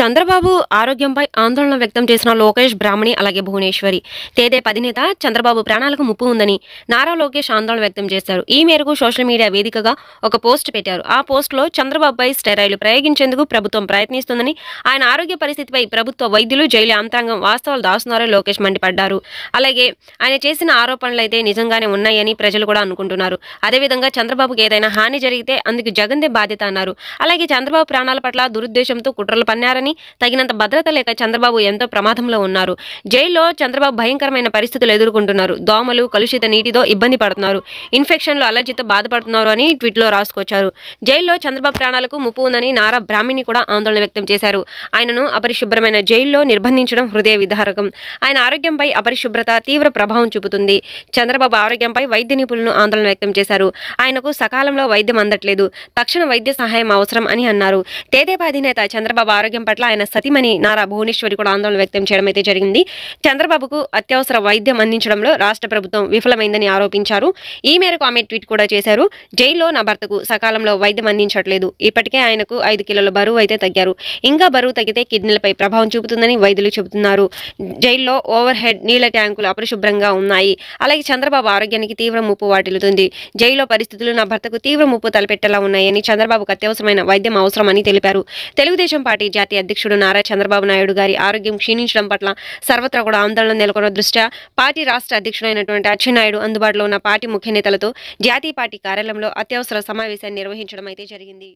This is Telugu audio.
చంద్రబాబు ఆరోగ్యంపై ఆందోళన వ్యక్తం చేసిన లోకేష్ బ్రాహ్మణి అలాగే భువనేశ్వరి తేదే పదినేత చంద్రబాబు ప్రాణాలకు ముప్పు ఉందని నారా లోకేష్ ఆందోళన వ్యక్తం చేశారు ఈ మేరకు సోషల్ మీడియా వేదికగా ఒక పోస్ట్ పెట్టారు ఆ పోస్టులో చంద్రబాబుపై స్టెరాయిలు ప్రయోగించేందుకు ప్రభుత్వం ప్రయత్నిస్తుందని ఆయన ఆరోగ్య పరిస్థితిపై ప్రభుత్వ వైద్యులు జైలు అంతరంగం వాస్తవాలు దాస్తున్నారని లోకేష్ మండిపడ్డారు అలాగే ఆయన చేసిన ఆరోపణలు అయితే నిజంగానే ఉన్నాయని ప్రజలు కూడా అనుకుంటున్నారు అదేవిధంగా చంద్రబాబుకి ఏదైనా హాని జరిగితే అందుకు జగందే బాధ్యత అన్నారు అలాగే చంద్రబాబు ప్రాణాల పట్ల దురుద్దేశంతో కుట్రలు పన్నారని కానీ తగినంత భద్రత లేక చంద్రబాబు ఎంతో ప్రమాదంలో ఉన్నారు జైల్లో చంద్రబాబు భయంకరమైన పరిస్థితులు ఎదుర్కొంటున్నారు దోమలు కలుషిత నీటితో ఇబ్బంది పడుతున్నారు ఇన్ఫెక్షన్లు అలర్జీతో బాధపడుతున్నారు అని ట్వీట్లో రాసుకొచ్చారు జైల్లో చంద్రబాబు ప్రాణాలకు ముప్పు ఉందని నారా బ్రాహ్మిణి కూడా ఆందోళన వ్యక్తం చేశారు ఆయనను అపరిశుభ్రమైన జైల్లో నిర్బంధించడం హృదయ విధారకం ఆయన ఆరోగ్యంపై అపరిశుభ్రత తీవ్ర ప్రభావం చూపుతుంది చంద్రబాబు ఆరోగ్యంపై వైద్య నిపుణులు ఆందోళన వ్యక్తం చేశారు ఆయనకు సకాలంలో వైద్యం అందట్లేదు తక్షణ వైద్య సహాయం అవసరం అని అన్నారు తేదేపా అధినేత చంద్రబాబు ఆరోగ్యం పట్ల పట్ల ఆయన సతిమణి నారా భువనేశ్వరి కూడా ఆందోళన వ్యక్తం చేయడం అయితే జరిగింది చంద్రబాబుకు అత్యవసర వైద్యం అందించడంలో రాష్ట్ర ప్రభుత్వం విఫలమైందని ఆరోపించారు ఈ మేరకు ఆమె ట్వీట్ కూడా చేశారు జైల్లో నా భర్తకు సకాలంలో వైద్యం అందించట్లేదు ఇప్పటికే ఆయనకు ఐదు కిలోల బరువు అయితే తగ్గారు ఇంకా బరువు తగ్గితే కిడ్నీలపై ప్రభావం చూపుతుందని వైద్యులు చెబుతున్నారు జైల్లో ఓవర్ హెడ్ నీళ్ల ట్యాంకులు అపరిశుభ్రంగా ఉన్నాయి అలాగే చంద్రబాబు ఆరోగ్యానికి తీవ్ర ముప్పు వాటిల్లుతుంది జైల్లో పరిస్థితులు నా భర్తకు తీవ్ర ముప్పు తలపెట్టేలా ఉన్నాయని చంద్రబాబుకు అత్యవసరమైన వైద్యం అవసరమని తెలిపారు తెలుగుదేశం పార్టీ జాతీయ అధ్యక్షుడు నారా చంద్రబాబు నాయుడు గారి ఆరోగ్యం క్షీణించడం పట్ల సర్వత్రా కూడా ఆందోళన నెలకొన్న దృష్ట్యా పార్టీ రాష్ట్ర అధ్యక్షుడైనటువంటి అచ్చెన్నాయుడు అందుబాటులో ఉన్న పార్టీ ముఖ్య నేతలతో జాతీయ పార్టీ కార్యాలయంలో అత్యవసర సమావేశాన్ని నిర్వహించడం అయితే జరిగింది